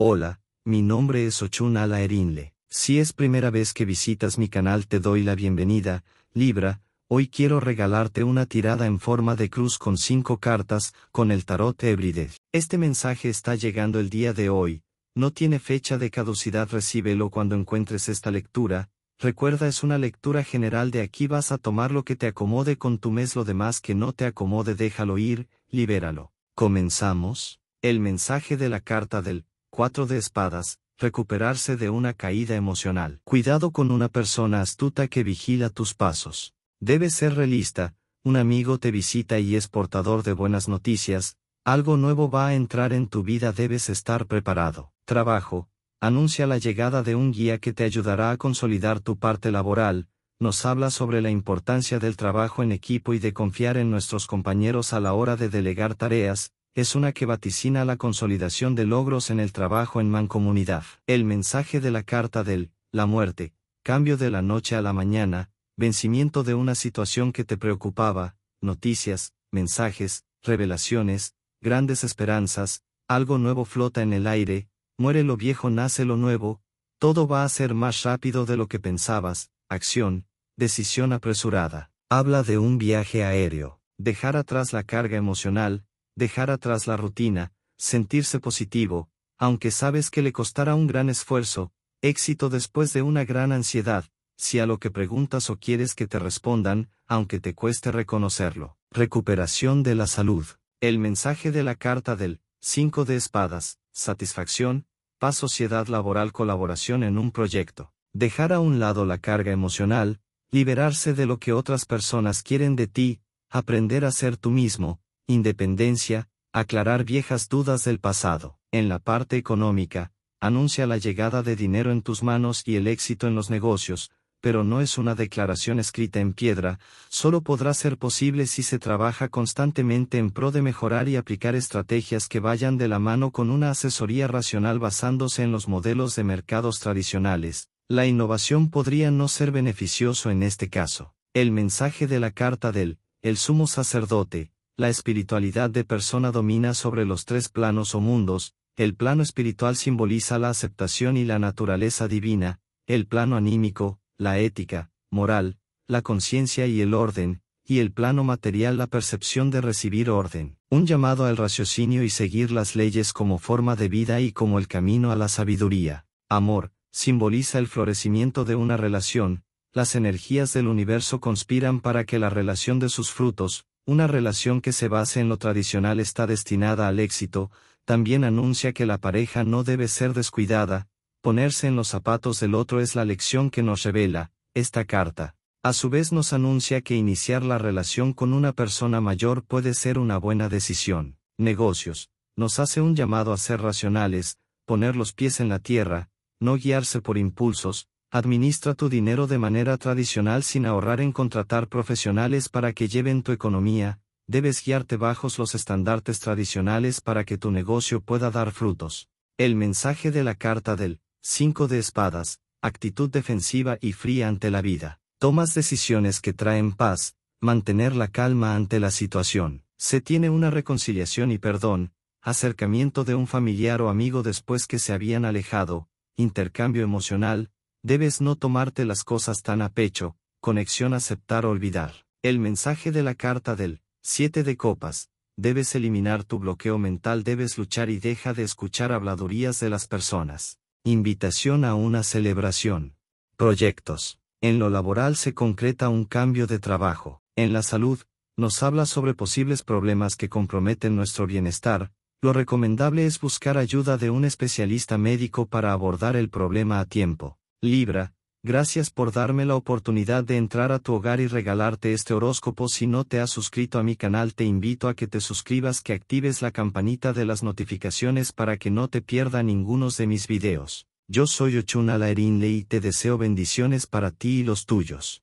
Hola, mi nombre es Ochun Ala Si es primera vez que visitas mi canal te doy la bienvenida, Libra, hoy quiero regalarte una tirada en forma de cruz con cinco cartas, con el tarot Everyday. Este mensaje está llegando el día de hoy, no tiene fecha de caducidad recíbelo cuando encuentres esta lectura, recuerda es una lectura general de aquí vas a tomar lo que te acomode con tu mes lo demás que no te acomode déjalo ir, libéralo. Comenzamos. El mensaje de la carta del Cuatro de espadas, recuperarse de una caída emocional. Cuidado con una persona astuta que vigila tus pasos. Debes ser realista, un amigo te visita y es portador de buenas noticias, algo nuevo va a entrar en tu vida debes estar preparado. Trabajo, anuncia la llegada de un guía que te ayudará a consolidar tu parte laboral, nos habla sobre la importancia del trabajo en equipo y de confiar en nuestros compañeros a la hora de delegar tareas, es una que vaticina la consolidación de logros en el trabajo en mancomunidad. El mensaje de la carta del, la muerte, cambio de la noche a la mañana, vencimiento de una situación que te preocupaba, noticias, mensajes, revelaciones, grandes esperanzas, algo nuevo flota en el aire, muere lo viejo, nace lo nuevo, todo va a ser más rápido de lo que pensabas, acción, decisión apresurada. Habla de un viaje aéreo, dejar atrás la carga emocional, dejar atrás la rutina, sentirse positivo, aunque sabes que le costará un gran esfuerzo, éxito después de una gran ansiedad, si a lo que preguntas o quieres que te respondan, aunque te cueste reconocerlo. Recuperación de la salud. El mensaje de la carta del 5 de espadas, satisfacción, paz sociedad laboral colaboración en un proyecto. Dejar a un lado la carga emocional, liberarse de lo que otras personas quieren de ti, aprender a ser tú mismo, Independencia, aclarar viejas dudas del pasado. En la parte económica, anuncia la llegada de dinero en tus manos y el éxito en los negocios, pero no es una declaración escrita en piedra, solo podrá ser posible si se trabaja constantemente en pro de mejorar y aplicar estrategias que vayan de la mano con una asesoría racional basándose en los modelos de mercados tradicionales. La innovación podría no ser beneficioso en este caso. El mensaje de la carta del, el sumo sacerdote, la espiritualidad de persona domina sobre los tres planos o mundos, el plano espiritual simboliza la aceptación y la naturaleza divina, el plano anímico, la ética, moral, la conciencia y el orden, y el plano material la percepción de recibir orden, un llamado al raciocinio y seguir las leyes como forma de vida y como el camino a la sabiduría. Amor, simboliza el florecimiento de una relación, las energías del universo conspiran para que la relación de sus frutos, una relación que se base en lo tradicional está destinada al éxito, también anuncia que la pareja no debe ser descuidada, ponerse en los zapatos del otro es la lección que nos revela, esta carta. A su vez nos anuncia que iniciar la relación con una persona mayor puede ser una buena decisión. Negocios. Nos hace un llamado a ser racionales, poner los pies en la tierra, no guiarse por impulsos, Administra tu dinero de manera tradicional sin ahorrar en contratar profesionales para que lleven tu economía, debes guiarte bajo los estandartes tradicionales para que tu negocio pueda dar frutos. El mensaje de la carta del 5 de espadas, actitud defensiva y fría ante la vida. Tomas decisiones que traen paz, mantener la calma ante la situación. Se tiene una reconciliación y perdón, acercamiento de un familiar o amigo después que se habían alejado, intercambio emocional, debes no tomarte las cosas tan a pecho, conexión aceptar o olvidar. El mensaje de la carta del 7 de copas, debes eliminar tu bloqueo mental, debes luchar y deja de escuchar habladurías de las personas. Invitación a una celebración. Proyectos. En lo laboral se concreta un cambio de trabajo. En la salud, nos habla sobre posibles problemas que comprometen nuestro bienestar. Lo recomendable es buscar ayuda de un especialista médico para abordar el problema a tiempo. Libra, gracias por darme la oportunidad de entrar a tu hogar y regalarte este horóscopo. Si no te has suscrito a mi canal te invito a que te suscribas, que actives la campanita de las notificaciones para que no te pierda ninguno de mis videos. Yo soy ochuna Alaerinle y te deseo bendiciones para ti y los tuyos.